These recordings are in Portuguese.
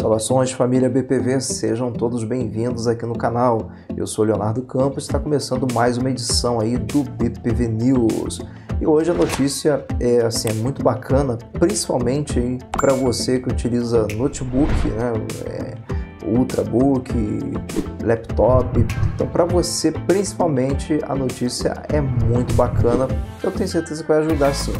Saudações família BPV, sejam todos bem-vindos aqui no canal. Eu sou Leonardo Campos e está começando mais uma edição aí do BPV News. E hoje a notícia é assim é muito bacana, principalmente para você que utiliza notebook, né? É, ultrabook, laptop. Então para você principalmente a notícia é muito bacana. Eu tenho certeza que vai ajudar sim.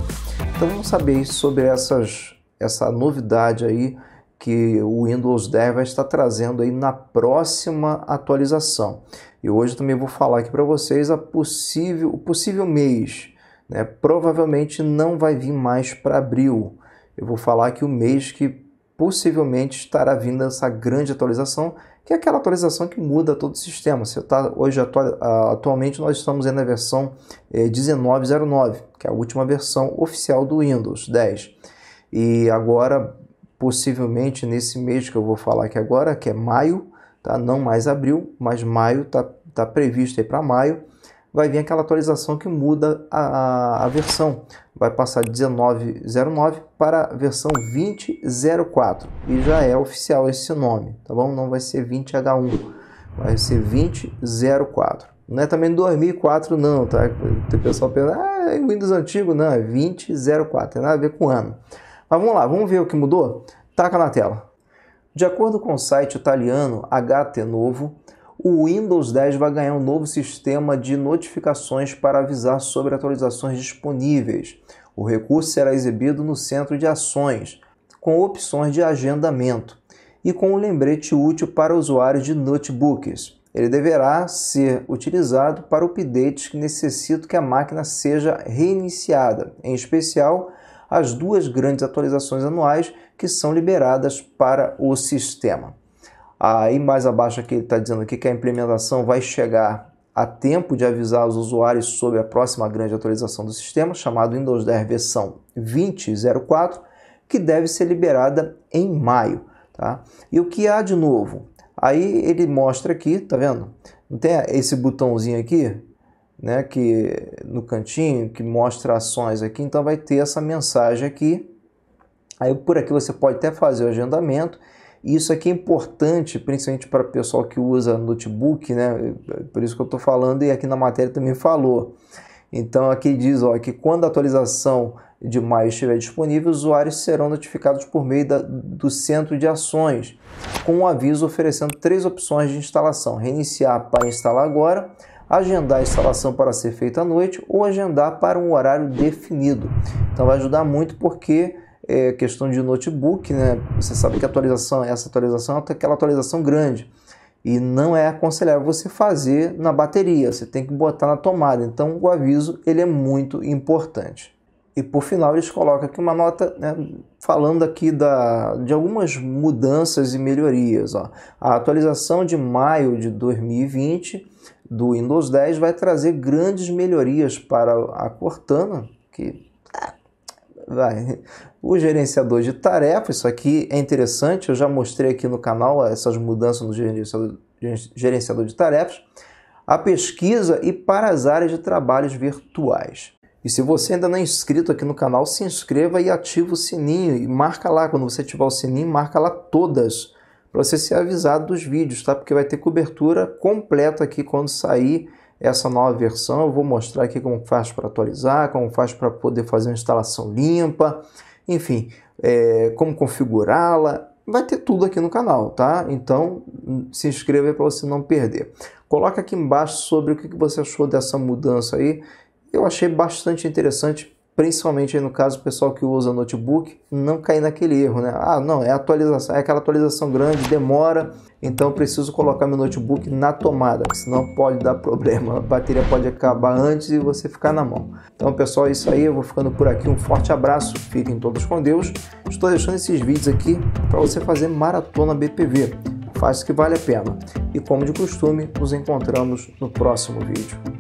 Então vamos saber sobre essas essa novidade aí que o Windows 10 vai estar trazendo aí na próxima atualização. E hoje também vou falar aqui para vocês a possível, o possível mês. Né? Provavelmente não vai vir mais para abril. Eu vou falar que o mês que possivelmente estará vindo essa grande atualização, que é aquela atualização que muda todo o sistema. Você tá, hoje atualmente nós estamos na versão eh, 1909, que é a última versão oficial do Windows 10. E agora possivelmente nesse mês que eu vou falar aqui agora, que é maio, tá? Não mais abril, mas maio tá, tá previsto aí para maio. Vai vir aquela atualização que muda a, a versão, vai passar de 1909 para a versão 2004 e já é oficial esse nome, tá bom? Não vai ser 20H1, vai ser 2004. Não é também 2004 não, tá? Tem pessoal pensando, ah, é Windows antigo, não, é 2004, tem nada a ver com o ano. Mas vamos lá, vamos ver o que mudou? Taca na tela. De acordo com o site italiano HT Novo, o Windows 10 vai ganhar um novo sistema de notificações para avisar sobre atualizações disponíveis. O recurso será exibido no centro de ações, com opções de agendamento e com um lembrete útil para usuários de notebooks. Ele deverá ser utilizado para updates que necessitam que a máquina seja reiniciada, em especial as duas grandes atualizações anuais que são liberadas para o sistema. Aí mais abaixo aqui ele está dizendo aqui que a implementação vai chegar a tempo de avisar os usuários sobre a próxima grande atualização do sistema, chamado Windows 10 versão 20.04, que deve ser liberada em maio. Tá? E o que há de novo? Aí ele mostra aqui, tá vendo? Não tem esse botãozinho aqui né, que no cantinho que mostra ações aqui, então vai ter essa mensagem aqui. Aí por aqui você pode até fazer o agendamento. isso aqui é importante, principalmente para o pessoal que usa notebook, né? Por isso que eu estou falando e aqui na matéria também falou. Então aqui diz ó, que quando a atualização de maio estiver disponível, os usuários serão notificados por meio da, do centro de ações, com um aviso oferecendo três opções de instalação: reiniciar para instalar agora, agendar a instalação para ser feita à noite ou agendar para um horário definido. Então vai ajudar muito porque é questão de notebook, né? Você sabe que a atualização, essa atualização é aquela atualização grande. E não é aconselhável você fazer na bateria, você tem que botar na tomada. Então o aviso ele é muito importante. E por final eles colocam aqui uma nota né, falando aqui da, de algumas mudanças e melhorias. Ó. A atualização de maio de 2020 do Windows 10 vai trazer grandes melhorias para a Cortana, que ah, vai. O gerenciador de tarefas, isso aqui é interessante, eu já mostrei aqui no canal essas mudanças no gerenciador, gerenciador de tarefas, a pesquisa e para as áreas de trabalhos virtuais. E se você ainda não é inscrito aqui no canal, se inscreva e ative o sininho e marca lá quando você ativar o sininho, marca lá todas para você ser avisado dos vídeos, tá? Porque vai ter cobertura completa aqui quando sair essa nova versão. Eu vou mostrar aqui como faz para atualizar, como faz para poder fazer uma instalação limpa, enfim, é, como configurá-la. Vai ter tudo aqui no canal, tá? Então se inscreva para você não perder. Coloca aqui embaixo sobre o que você achou dessa mudança aí eu achei bastante interessante, principalmente no caso do pessoal que usa notebook, não cair naquele erro, né? Ah, não, é atualização, é aquela atualização grande, demora, então preciso colocar meu notebook na tomada, senão pode dar problema, a bateria pode acabar antes e você ficar na mão. Então, pessoal, é isso aí, eu vou ficando por aqui, um forte abraço, fiquem todos com Deus. Estou deixando esses vídeos aqui para você fazer maratona BPV. Faz que vale a pena. E como de costume, nos encontramos no próximo vídeo.